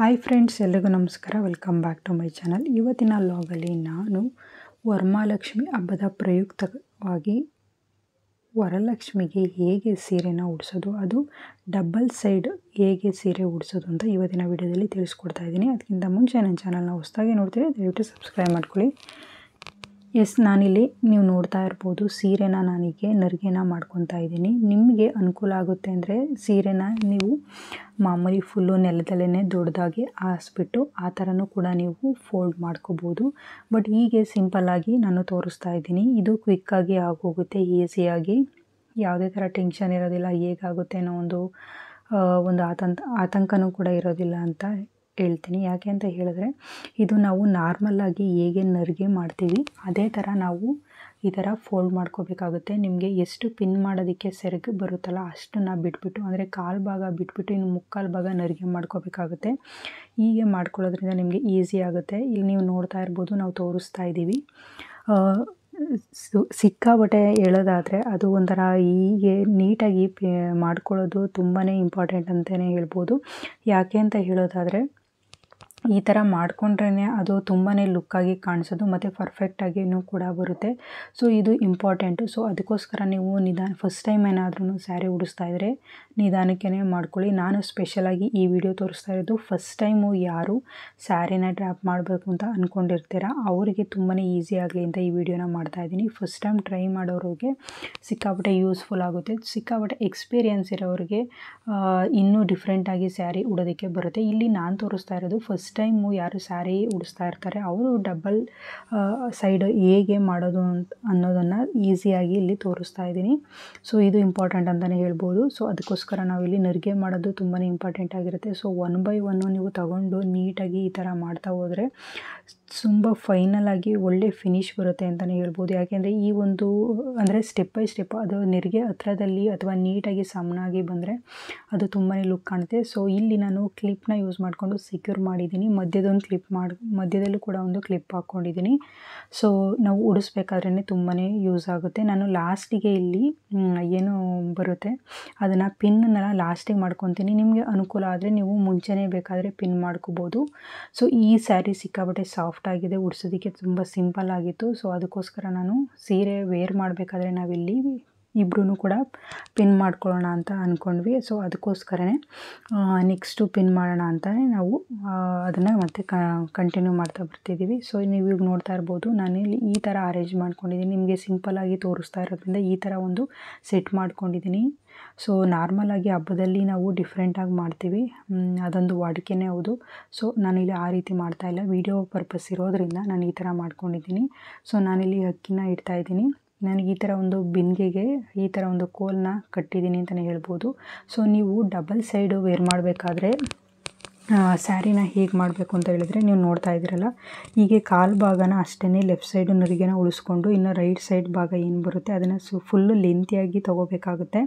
hi friends ಎಲ್ರಿಗೂ ನಮಸ್ಕಾರ welcome back to my channel ಇವತ್ತಿನ ಲಾಗಲ್ಲಿ ನಾನು ವರ್ಮಾಲಕ್ಷ್ಮಿ ಹಬ್ಬದ ಪ್ರಯುಕ್ತವಾಗಿ ವರಲಕ್ಷ್ಮಿಗೆ ಹೇಗೆ ಸೀರೆನ ಉಡಿಸೋದು ಅದು ಡಬ್ಬಲ್ ಸೈಡ್ ಹೇಗೆ ಸೀರೆ ಉಡಿಸೋದು ಅಂತ ಇವತ್ತಿನ ವಿಡಿಯೋದಲ್ಲಿ ತಿಳಿಸ್ಕೊಡ್ತಾ ಇದ್ದೀನಿ ಅದಕ್ಕಿಂತ ಮುಂಚೆ ನನ್ನ ಚಾನಲ್ನ ಹೊಸದಾಗಿ ನೋಡ್ತೀನಿ ದಯವಿಟ್ಟು ಸಬ್ಸ್ಕ್ರೈಬ್ ಮಾಡ್ಕೊಳ್ಳಿ ಎಸ್ ನಾನಿಲ್ಲಿ ನೀವು ನೋಡ್ತಾ ಇರ್ಬೋದು ಸೀರೆನ ನಾನೀಗೆ ನರಿಗೆನ ಮಾಡ್ಕೊತಾ ಇದ್ದೀನಿ ನಿಮಗೆ ಅನುಕೂಲ ಆಗುತ್ತೆ ಅಂದರೆ ಸೀರೆನ ನೀವು ಮಾಮೂಲಿ ಫುಲ್ಲು ನೆಲದಲ್ಲೇ ದೊಡ್ಡದಾಗಿ ಹಾಸ್ಬಿಟ್ಟು ಆ ಥರನೂ ಕೂಡ ನೀವು ಫೋಲ್ಡ್ ಮಾಡ್ಕೋಬೋದು ಬಟ್ ಹೀಗೆ ಸಿಂಪಲ್ಲಾಗಿ ನಾನು ತೋರಿಸ್ತಾ ಇದ್ದೀನಿ ಇದು ಕ್ವಿಕ್ಕಾಗಿ ಆಗೋಗುತ್ತೆ ಈಸಿಯಾಗಿ ಯಾವುದೇ ಥರ ಟೆನ್ಷನ್ ಇರೋದಿಲ್ಲ ಹೇಗಾಗುತ್ತೆ ಅನ್ನೋ ಒಂದು ಒಂದು ಆತಂಕ ಆತಂಕನೂ ಕೂಡ ಇರೋದಿಲ್ಲ ಅಂತ ಹೇಳ್ತೀನಿ ಯಾಕೆ ಅಂತ ಹೇಳಿದ್ರೆ ಇದು ನಾವು ಆಗಿ ಹೇಗೆ ನರಿಗೆ ಮಾಡ್ತೀವಿ ಅದೇ ಥರ ನಾವು ಈ ಥರ ಫೋಲ್ಡ್ ಮಾಡ್ಕೋಬೇಕಾಗುತ್ತೆ ನಿಮಗೆ ಎಷ್ಟು ಪಿನ್ ಮಾಡೋದಕ್ಕೆ ಸೆರಗು ಬರುತ್ತಲ್ಲ ಅಷ್ಟನ್ನು ಬಿಟ್ಬಿಟ್ಟು ಅಂದರೆ ಕಾಲು ಭಾಗ ಬಿಟ್ಬಿಟ್ಟು ಇನ್ನು ಮುಕ್ಕಾಲು ಭಾಗ ನರಿಗೆ ಮಾಡ್ಕೋಬೇಕಾಗುತ್ತೆ ಹೀಗೆ ಮಾಡ್ಕೊಳ್ಳೋದ್ರಿಂದ ನಿಮಗೆ ಈಸಿ ಆಗುತ್ತೆ ಇಲ್ಲಿ ನೀವು ನೋಡ್ತಾ ಇರ್ಬೋದು ನಾವು ತೋರಿಸ್ತಾ ಇದ್ದೀವಿ ಸಿಕ್ಕಾಬಟ್ಟೆ ಹೇಳೋದಾದರೆ ಅದು ಒಂಥರ ಹೀಗೆ ನೀಟಾಗಿ ಮಾಡ್ಕೊಳ್ಳೋದು ತುಂಬಾ ಇಂಪಾರ್ಟೆಂಟ್ ಅಂತಲೇ ಹೇಳ್ಬೋದು ಯಾಕೆ ಅಂತ ಹೇಳೋದಾದರೆ ಈ ಥರ ಮಾಡಿಕೊಂಡ್ರೇ ಅದು ತುಂಬಾ ಲುಕ್ಕಾಗಿ ಕಾಣಿಸೋದು ಮತ್ತು ಪರ್ಫೆಕ್ಟಾಗಿಯೂ ಕೂಡ ಬರುತ್ತೆ ಸೊ ಇದು ಇಂಪಾರ್ಟೆಂಟು ಸೊ ಅದಕ್ಕೋಸ್ಕರ ನೀವು ನಿಧಾನ ಫಸ್ಟ್ ಟೈಮ್ ಏನಾದ್ರೂ ಸ್ಯಾರಿ ಉಡಿಸ್ತಾ ಇದ್ದರೆ ನಿಧಾನಕ್ಕೇ ಮಾಡ್ಕೊಳ್ಳಿ ನಾನು ಸ್ಪೆಷಲಾಗಿ ಈ ವಿಡಿಯೋ ತೋರಿಸ್ತಾ ಇರೋದು ಫಸ್ಟ್ ಟೈಮು ಯಾರು ಸ್ಯಾರಿನ ಡ್ರಾಪ್ ಮಾಡಬೇಕು ಅಂತ ಅಂದ್ಕೊಂಡಿರ್ತೀರ ಅವರಿಗೆ ತುಂಬಾ ಈಸಿ ಆಗಲಿ ಅಂತ ಈ ವಿಡಿಯೋನ ಇದ್ದೀನಿ ಫಸ್ಟ್ ಟೈಮ್ ಟ್ರೈ ಮಾಡೋರಿಗೆ ಸಿಕ್ಕಾಪಟ್ಟೆ ಯೂಸ್ಫುಲ್ ಆಗುತ್ತೆ ಸಿಕ್ಕಾಪಟ್ಟೆ ಎಕ್ಸ್ಪೀರಿಯನ್ಸ್ ಇರೋರಿಗೆ ಇನ್ನೂ ಡಿಫ್ರೆಂಟಾಗಿ ಸ್ಯಾರಿ ಉಡೋದಕ್ಕೆ ಬರುತ್ತೆ ಇಲ್ಲಿ ನಾನು ತೋರಿಸ್ತಾ ಇರೋದು ಫಸ್ಟ್ ಫಸ್ಟ್ ಟೈಮು ಯಾರು ಸ್ಯಾರಿ ಉಡಿಸ್ತಾ ಇರ್ತಾರೆ ಅವರು ಡಬಲ್ ಸೈಡ್ ಹೇಗೆ ಮಾಡೋದು ಅಂತ ಅನ್ನೋದನ್ನು ಈಸಿಯಾಗಿ ಇಲ್ಲಿ ತೋರಿಸ್ತಾ ಇದ್ದೀನಿ ಸೊ ಇದು ಇಂಪಾರ್ಟೆಂಟ್ ಅಂತಲೇ ಹೇಳ್ಬೋದು ಸೊ ಅದಕ್ಕೋಸ್ಕರ ನಾವು ಇಲ್ಲಿ ನರಿಗೆ ಮಾಡೋದು ತುಂಬಾ ಇಂಪಾರ್ಟೆಂಟ್ ಆಗಿರುತ್ತೆ ಸೊ ಒನ್ ಬೈ ಒನ್ನು ನೀವು ತಗೊಂಡು ನೀಟಾಗಿ ಈ ಥರ ಮಾಡ್ತಾ ಹೋದರೆ ತುಂಬ ಫೈನಲ್ ಆಗಿ ಒಳ್ಳೆ ಫಿನಿಶ್ ಬರುತ್ತೆ ಅಂತಲೇ ಹೇಳ್ಬೋದು ಯಾಕೆಂದರೆ ಈ ಒಂದು ಅಂದರೆ ಸ್ಟೆಪ್ ಬೈ ಸ್ಟೆಪ್ ಅದು ನೆರಿಗೆ ಹತ್ರದಲ್ಲಿ ಅಥವಾ ನೀಟಾಗಿ ಸಮನಾಗಿ ಬಂದರೆ ಅದು ತುಂಬಾ ಲುಕ್ ಕಾಣುತ್ತೆ ಸೊ ಇಲ್ಲಿ ನಾನು ಕ್ಲಿಪ್ನ ಯೂಸ್ ಮಾಡಿಕೊಂಡು ಸೆಕ್ಯೂರ್ ಮಾಡಿದ್ದೀನಿ ಹಾಕೊಂಡಿದ್ದೀನಿ ಮಧ್ಯದೊಂದು ಕ್ಲಿಪ್ ಮಾಡಿ ಮಧ್ಯದಲ್ಲೂ ಕೂಡ ಒಂದು ಕ್ಲಿಪ್ ಹಾಕ್ಕೊಂಡಿದ್ದೀನಿ ಸೊ ನಾವು ಉಡಿಸ್ಬೇಕಾದ್ರೇ ತುಂಬಾ ಯೂಸ್ ಆಗುತ್ತೆ ನಾನು ಲಾಸ್ಟಿಗೆ ಇಲ್ಲಿ ಏನು ಬರುತ್ತೆ ಅದನ್ನು ಪಿನ್ನೆಲ್ಲ ಲಾಸ್ಟಿಗೆ ಮಾಡ್ಕೊತೀನಿ ನಿಮಗೆ ಅನುಕೂಲ ಆದರೆ ನೀವು ಮುಂಚೆನೇ ಬೇಕಾದರೆ ಪಿನ್ ಮಾಡ್ಕೋಬೋದು ಸೊ ಈ ಸ್ಯಾರಿ ಸಿಕ್ಕಾಬಟ್ಟೆ ಸಾಫ್ಟಾಗಿದೆ ಉಡಿಸೋದಕ್ಕೆ ತುಂಬ ಸಿಂಪಲ್ ಆಗಿತ್ತು ಸೊ ಅದಕ್ಕೋಸ್ಕರ ನಾನು ಸೀರೆ ವೇರ್ ಮಾಡಬೇಕಾದ್ರೆ ನಾವಿಲ್ಲಿ ಇಬ್ರು ಕೂಡ ಪಿನ್ ಮಾಡ್ಕೊಳ್ಳೋಣ ಅಂತ ಅಂದ್ಕೊಂಡ್ವಿ ಸೊ ಅದಕ್ಕೋಸ್ಕರನೇ ನೆಕ್ಸ್ಟು ಪಿನ್ ಮಾಡೋಣ ಅಂತಲೇ ನಾವು ಅದನ್ನು ಮತ್ತೆ ಕಂಟಿನ್ಯೂ ಮಾಡ್ತಾ ಬರ್ತಿದ್ದೀವಿ ಸೊ ನೀವು ಈಗ ನೋಡ್ತಾ ಇರ್ಬೋದು ನಾನಿಲ್ಲಿ ಈ ಥರ ಅರೇಂಜ್ ಮಾಡ್ಕೊಂಡಿದ್ದೀನಿ ನಿಮಗೆ ಸಿಂಪಲ್ಲಾಗಿ ತೋರಿಸ್ತಾ ಇರೋದ್ರಿಂದ ಈ ಥರ ಒಂದು ಸೆಟ್ ಮಾಡ್ಕೊಂಡಿದ್ದೀನಿ ಸೊ ನಾರ್ಮಲಾಗಿ ಹಬ್ಬದಲ್ಲಿ ನಾವು ಡಿಫ್ರೆಂಟಾಗಿ ಮಾಡ್ತೀವಿ ಅದೊಂದು ವಾಡಿಕೆನೇ ಹೌದು ಸೊ ನಾನಿಲ್ಲಿ ಆ ರೀತಿ ಮಾಡ್ತಾ ಇಲ್ಲ ವಿಡಿಯೋ ಪರ್ಪಸ್ ಇರೋದರಿಂದ ನಾನು ಈ ಥರ ಮಾಡ್ಕೊಂಡಿದ್ದೀನಿ ಸೊ ನಾನಿಲ್ಲಿ ಅಕ್ಕಿನ ಇಡ್ತಾಯಿದ್ದೀನಿ ನನಗೆ ಈ ಥರ ಒಂದು ಬಿಂದಿಗೆಗೆ ಈ ಥರ ಒಂದು ಕೋಲನ್ನ ಕಟ್ಟಿದ್ದೀನಿ ಅಂತಲೇ ಹೇಳ್ಬೋದು ಸೊ ನೀವು ಡಬಲ್ ಸೈಡು ವೇರ್ ಮಾಡಬೇಕಾದ್ರೆ ಸ್ಯಾರಿನ ಹೇಗೆ ಮಾಡಬೇಕು ಅಂತ ಹೇಳಿದರೆ ನೀವು ನೋಡ್ತಾ ಇದ್ದೀರಲ್ಲ ಹೀಗೆ ಕಾಲು ಭಾಗನ ಅಷ್ಟೇ ಲೆಫ್ಟ್ ಸೈಡು ನರಿಗೆನ ಉಳಿಸ್ಕೊಂಡು ಇನ್ನು ರೈಟ್ ಸೈಡ್ ಭಾಗ ಏನು ಬರುತ್ತೆ ಅದನ್ನು ಸು ಫುಲ್ಲು ಲೆಂತಿಯಾಗಿ ತೊಗೋಬೇಕಾಗುತ್ತೆ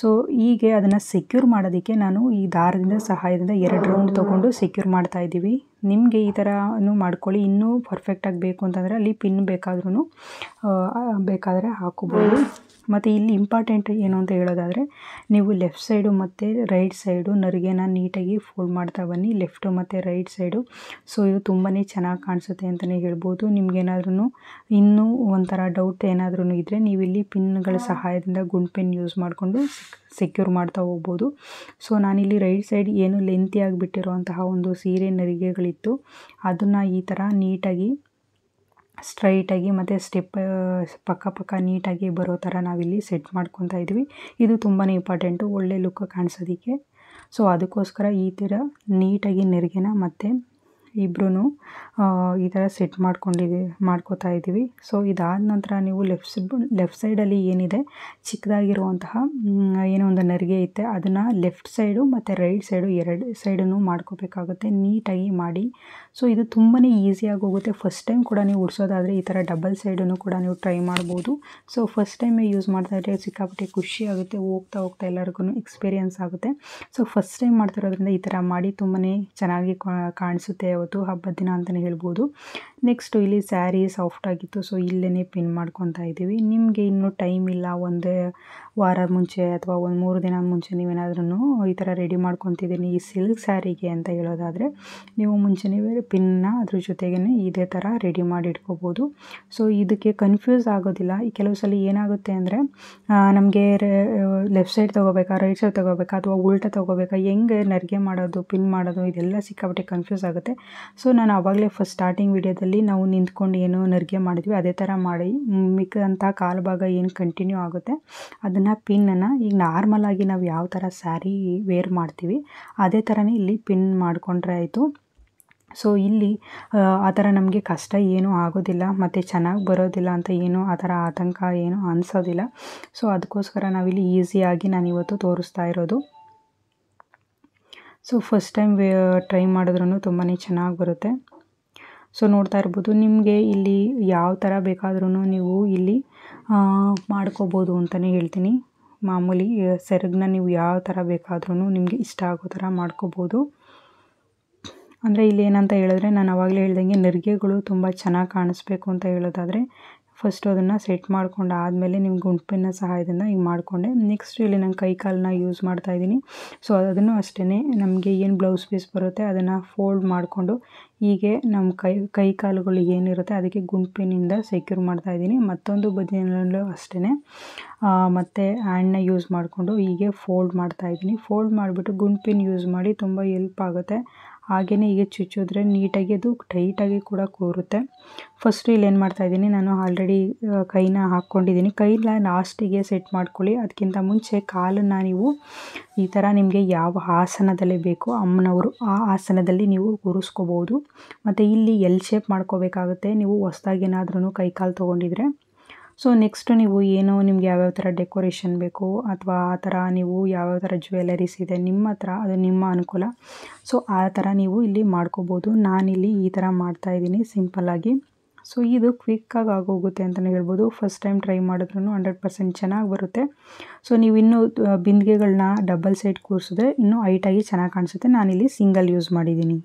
ಸೊ ಹೀಗೆ ಅದನ್ನು ಸೆಕ್ಯೂರ್ ಮಾಡೋದಕ್ಕೆ ನಾನು ಈ ದಾರದಿಂದ ಸಹಾಯದಿಂದ ಎರಡು ರೌಂಡ್ ತೊಗೊಂಡು ಸೆಕ್ಯೂರ್ ಮಾಡ್ತಾಯಿದ್ದೀವಿ ನಿಮಗೆ ಈ ಥರನೂ ಮಾಡ್ಕೊಳ್ಳಿ ಇನ್ನೂ ಪರ್ಫೆಕ್ಟಾಗಿ ಬೇಕು ಅಂತಂದರೆ ಅಲ್ಲಿ ಪಿನ್ ಬೇಕಾದ್ರೂ ಬೇಕಾದರೆ ಹಾಕೋಬೋದು ಮತ್ತು ಇಲ್ಲಿ ಇಂಪಾರ್ಟೆಂಟ್ ಏನು ಅಂತ ಹೇಳೋದಾದರೆ ನೀವು ಲೆಫ್ಟ್ ಸೈಡು ಮತ್ತು ರೈಟ್ ಸೈಡು ನರಿಗೆನ ನೀಟಾಗಿ ಫೋಲ್ಡ್ ಮಾಡ್ತಾ ಬನ್ನಿ ಲೆಫ್ಟು ಮತ್ತು ರೈಟ್ ಸೈಡು ಸೊ ಇದು ತುಂಬಾ ಚೆನ್ನಾಗಿ ಕಾಣಿಸುತ್ತೆ ಅಂತಲೇ ಹೇಳ್ಬೋದು ನಿಮಗೇನಾದ್ರೂ ಇನ್ನೂ ಒಂಥರ ಡೌಟ್ ಏನಾದ್ರೂ ಇದ್ದರೆ ನೀವು ಇಲ್ಲಿ ಪಿನ್ಗಳ ಸಹಾಯದಿಂದ ಗುಂಡ್ ಪೆನ್ ಯೂಸ್ ಮಾಡಿಕೊಂಡು ಸೆಕ್ಯೂರ್ ಮಾಡ್ತಾ ಹೋಗ್ಬೋದು ಸೊ ನಾನಿಲ್ಲಿ ರೈಟ್ ಸೈಡ್ ಏನು ಲೆಂತಿ ಆಗಿಬಿಟ್ಟಿರೋಂತಹ ಒಂದು ಸೀರೆ ನರಿಗೆಗಳಿತ್ತು ಅದನ್ನು ಈ ಥರ ನೀಟಾಗಿ ಸ್ಟ್ರೈಟಾಗಿ ಮತ್ತು ಸ್ಟೆಪ್ ಪಕ್ಕ ಪಕ್ಕ ನೀಟಾಗಿ ಬರೋ ಥರ ನಾವಿಲ್ಲಿ ಸೆಟ್ ಮಾಡ್ಕೊತಾ ಇದ್ವಿ ಇದು ತುಂಬಾ ಇಂಪಾರ್ಟೆಂಟು ಒಳ್ಳೆ ಲುಕ್ ಕಾಣಿಸೋದಕ್ಕೆ ಸೊ ಅದಕ್ಕೋಸ್ಕರ ಈ ಥರ ನೀಟಾಗಿ ನೆರಿಗೆನ ಮತ್ತು ಇಬ್ಬರೂ ಈ ಥರ ಸೆಟ್ ಮಾಡ್ಕೊಂಡಿದ್ದೀವಿ ಮಾಡ್ಕೋತಾ ಇದ್ದೀವಿ ಸೊ ಇದಾದ ನಂತರ ನೀವು ಲೆಫ್ಟ್ ಸೈಡ್ ಲೆಫ್ಟ್ ಸೈಡಲ್ಲಿ ಏನಿದೆ ಚಿಕ್ಕದಾಗಿರುವಂತಹ ಏನೋ ಒಂದು ನರಿಗೆ ಐತೆ ಅದನ್ನು ಲೆಫ್ಟ್ ಸೈಡು ಮತ್ತು ರೈಟ್ ಸೈಡು ಎರಡು ಸೈಡನ್ನು ಮಾಡ್ಕೋಬೇಕಾಗುತ್ತೆ ನೀಟಾಗಿ ಮಾಡಿ ಸೊ ಇದು ತುಂಬಾ ಈಸಿಯಾಗಿ ಹೋಗುತ್ತೆ ಫಸ್ಟ್ ಟೈಮ್ ಕೂಡ ನೀವು ಉಡ್ಸೋದಾದರೆ ಈ ಥರ ಡಬಲ್ ಸೈಡನ್ನು ಕೂಡ ನೀವು ಟ್ರೈ ಮಾಡ್ಬೋದು ಸೊ ಫಸ್ಟ್ ಟೈಮೇ ಯೂಸ್ ಮಾಡ್ತಾ ಇದ್ದರೆ ಸಿಕ್ಕಾಪಟ್ಟೆ ಖುಷಿ ಆಗುತ್ತೆ ಹೋಗ್ತಾ ಹೋಗ್ತಾ ಎಲ್ಲರಿಗೂ ಎಕ್ಸ್ಪೀರಿಯನ್ಸ್ ಆಗುತ್ತೆ ಸೊ ಫಸ್ಟ್ ಟೈಮ್ ಮಾಡ್ತಿರೋದ್ರಿಂದ ಈ ಥರ ಮಾಡಿ ತುಂಬಾ ಚೆನ್ನಾಗಿ ಕಾಣಿಸುತ್ತೆ ಇವತ್ತು ಹಬ್ಬದ ದಿನ ಅಂತಲೇ ಹೇಳ್ಬೋದು ನೆಕ್ಸ್ಟು ಇಲ್ಲಿ ಸ್ಯಾರಿ ಆಗಿತ್ತು ಸೊ ಇಲ್ಲೇ ಪಿನ್ ಮಾಡ್ಕೊತಾ ಇದ್ದೀವಿ ನಿಮಗೆ ಇನ್ನೂ ಟೈಮ್ ಇಲ್ಲ ಒಂದೇ ವಾರ ಮುಂಚೆ ಅಥವಾ ಒಂದು ಮೂರು ದಿನ ಮುಂಚೆ ನೀವೇನಾದ್ರೂ ಈ ಥರ ರೆಡಿ ಮಾಡ್ಕೊತಿದ್ದೀನಿ ಈ ಸಿಲ್ಕ್ ಸ್ಯಾರಿಗೆ ಅಂತ ಹೇಳೋದಾದರೆ ನೀವು ನೀವೇ ಪಿನ್ನ ಅದ್ರ ಜೊತೆಗೇ ಇದೇ ಥರ ರೆಡಿ ಮಾಡಿ ಇಟ್ಕೋಬೋದು ಸೊ ಇದಕ್ಕೆ ಕನ್ಫ್ಯೂಸ್ ಆಗೋದಿಲ್ಲ ಈ ಕೆಲವು ಸಲ ಏನಾಗುತ್ತೆ ಅಂದರೆ ನಮಗೆ ಲೆಫ್ಟ್ ಸೈಡ್ ತೊಗೋಬೇಕಾ ರೈಟ್ ಸೈಡ್ ತೊಗೋಬೇಕಾ ಅಥವಾ ಉಲ್ಟಾ ತೊಗೋಬೇಕಾ ಹೆಂಗೆ ನರ್ಗೆ ಮಾಡೋದು ಪಿನ್ ಮಾಡೋದು ಇದೆಲ್ಲ ಸಿಕ್ಕಾಪಟ್ಟೆ ಕನ್ಫ್ಯೂಸ್ ಆಗುತ್ತೆ ಸೊ ನಾನು ಆವಾಗಲೇ ಫಸ್ಟ್ ಸ್ಟಾರ್ಟಿಂಗ್ ವೀಡಿಯೋದಲ್ಲಿ ನಾವು ನಿಂತ್ಕೊಂಡು ಏನು ನರ್ಗೆ ಮಾಡಿದ್ವಿ ಅದೇ ಥರ ಮಾಡಿ ಮಿಕ್ಕಂಥ ಕಾಲು ಭಾಗ ಏನು ಕಂಟಿನ್ಯೂ ಆಗುತ್ತೆ ಅದನ್ನು ಪಿನ್ನನ್ನು ಈಗ ಆಗಿ ನಾವು ಯಾವ ಥರ ಸ್ಯಾರಿ ವೇರ್ ಮಾಡ್ತೀವಿ ಅದೇ ಥರನೇ ಇಲ್ಲಿ ಪಿನ್ ಮಾಡಿಕೊಂಡ್ರೆ ಆಯಿತು ಸೊ ಇಲ್ಲಿ ಆ ಥರ ನಮಗೆ ಕಷ್ಟ ಏನೂ ಆಗೋದಿಲ್ಲ ಮತ್ತು ಚೆನ್ನಾಗಿ ಬರೋದಿಲ್ಲ ಅಂತ ಏನೂ ಆ ಥರ ಆತಂಕ ಏನು ಅನಿಸೋದಿಲ್ಲ ಸೊ ಅದಕ್ಕೋಸ್ಕರ ನಾವಿಲ್ಲಿ ಈಸಿಯಾಗಿ ನಾನು ಇವತ್ತು ತೋರಿಸ್ತಾ ಇರೋದು so first time try uh, ಮಾಡಿದ್ರೂ ತುಂಬಾ ಚೆನ್ನಾಗಿ ಬರುತ್ತೆ ಸೊ ನೋಡ್ತಾ ಇರ್ಬೋದು ನಿಮಗೆ ಇಲ್ಲಿ ಯಾವ ಥರ ಬೇಕಾದ್ರೂ ನೀವು ಇಲ್ಲಿ ಮಾಡ್ಕೋಬೋದು ಅಂತಲೇ ಹೇಳ್ತೀನಿ ಮಾಮೂಲಿ ಸೆರಗನ್ನ ನೀವು ಯಾವ ಥರ ಬೇಕಾದ್ರೂ ನಿಮಗೆ ಇಷ್ಟ ಆಗೋ ಥರ ಮಾಡ್ಕೋಬೋದು ಅಂದರೆ ಇಲ್ಲಿ ಏನಂತ ಹೇಳಿದ್ರೆ ನಾನು ಅವಾಗಲೇ ಹೇಳ್ದಂಗೆ ನೆರಿಗೆಗಳು ತುಂಬ ಚೆನ್ನಾಗಿ ಕಾಣಿಸ್ಬೇಕು ಅಂತ ಹೇಳೋದಾದರೆ ಫಸ್ಟು ಅದನ್ನು ಸೆಟ್ ಮಾಡ್ಕೊಂಡು ಆದಮೇಲೆ ನಿಮ್ಮ ಗುಂಪಿನ ಸಹಾಯದಿಂದ ಹಿಂಗೆ ಮಾಡಿಕೊಂಡೆ ನೆಕ್ಸ್ಟ್ ಇಲ್ಲಿ ನಾನು ಕೈ ಕಾಲನ್ನ ಯೂಸ್ ಮಾಡ್ತಾ ಇದ್ದೀನಿ ಸೊ ಅದನ್ನು ಅಷ್ಟೇ ನಮಗೆ ಏನು ಬ್ಲೌಸ್ ಪೀಸ್ ಬರುತ್ತೆ ಅದನ್ನು ಫೋಲ್ಡ್ ಮಾಡಿಕೊಂಡು ಹೀಗೆ ನಮ್ಮ ಕೈ ಕೈ ಕಾಲುಗಳು ಏನಿರುತ್ತೆ ಅದಕ್ಕೆ ಗುಂಪಿನಿಂದ ಸೆಕ್ಯೂರ್ ಮಾಡ್ತಾ ಇದ್ದೀನಿ ಮತ್ತೊಂದು ಬದಿಯಲ್ಲೂ ಅಷ್ಟೇ ಮತ್ತು ಹ್ಯಾಂಡ್ನ ಯೂಸ್ ಮಾಡಿಕೊಂಡು ಹೀಗೆ ಫೋಲ್ಡ್ ಮಾಡ್ತಾ ಇದ್ದೀನಿ ಫೋಲ್ಡ್ ಮಾಡಿಬಿಟ್ಟು ಗುಂಪಿನ ಯೂಸ್ ಮಾಡಿ ತುಂಬ ಎಲ್ಪ್ ಆಗುತ್ತೆ ಹಾಗೆಯೇ ಹೀಗೆ ಚುಚ್ಚಿದ್ರೆ ನೀಟಾಗಿ ಅದು ಟೈಟಾಗಿ ಕೂಡ ಕೂರುತ್ತೆ ಫಸ್ಟು ಇಲ್ಲೇನು ಇದ್ದೀನಿ ನಾನು ಆಲ್ರೆಡಿ ಕೈನ ಹಾಕ್ಕೊಂಡಿದ್ದೀನಿ ಕೈನ ಲಾಸ್ಟಿಗೆ ಸೆಟ್ ಮಾಡ್ಕೊಳ್ಳಿ ಅದಕ್ಕಿಂತ ಮುಂಚೆ ಕಾಲನ್ನು ನೀವು ಈ ಥರ ನಿಮಗೆ ಯಾವ ಆಸನದಲ್ಲಿ ಬೇಕೋ ಅಮ್ಮನವರು ಆ ಆಸನದಲ್ಲಿ ನೀವು ಕೂರಿಸ್ಕೋಬೋದು ಮತ್ತು ಇಲ್ಲಿ ಎಲ್ ಶೇಪ್ ಮಾಡ್ಕೋಬೇಕಾಗುತ್ತೆ ನೀವು ಹೊಸ್ದಾಗೇನಾದ್ರೂ ಕೈ ಕಾಲು ತೊಗೊಂಡಿದ್ರೆ ಸೊ ನೆಕ್ಸ್ಟು ನೀವು ಏನು ನಿಮ್ಗೆ ಯಾವ್ಯಾವ ಥರ ಡೆಕೋರೇಷನ್ ಬೇಕು ಅಥವಾ ಆ ಥರ ನೀವು ಯಾವ್ಯಾವ ಥರ ಜ್ಯುವೆಲರೀಸ್ ಇದೆ ನಿಮ್ಮ ಹತ್ರ ಅದು ನಿಮ್ಮ ಅನುಕೂಲ ಸೊ ಆ ಥರ ನೀವು ಇಲ್ಲಿ ಮಾಡ್ಕೋಬೋದು ನಾನಿಲ್ಲಿ ಈ ಥರ ಮಾಡ್ತಾಯಿದ್ದೀನಿ ಸಿಂಪಲ್ಲಾಗಿ ಸೊ ಇದು ಕ್ವಿಕ್ಕಾಗಿ ಆಗೋಗುತ್ತೆ ಅಂತಲೇ ಹೇಳ್ಬೋದು ಫಸ್ಟ್ ಟೈಮ್ ಟ್ರೈ ಮಾಡಿದ್ರೂ ಹಂಡ್ರೆಡ್ ಪರ್ಸೆಂಟ್ ಚೆನ್ನಾಗಿ ಬರುತ್ತೆ ಸೊ ನೀವು ಇನ್ನೂ ಬಿಂದಿಗೆಗಳನ್ನ ಡಬಲ್ ಸೈಡ್ ಕೂರಿಸಿದ್ರೆ ಇನ್ನೂ ಹೈಟಾಗಿ ಚೆನ್ನಾಗಿ ಕಾಣಿಸುತ್ತೆ ನಾನಿಲ್ಲಿ ಸಿಂಗಲ್ ಯೂಸ್ ಮಾಡಿದ್ದೀನಿ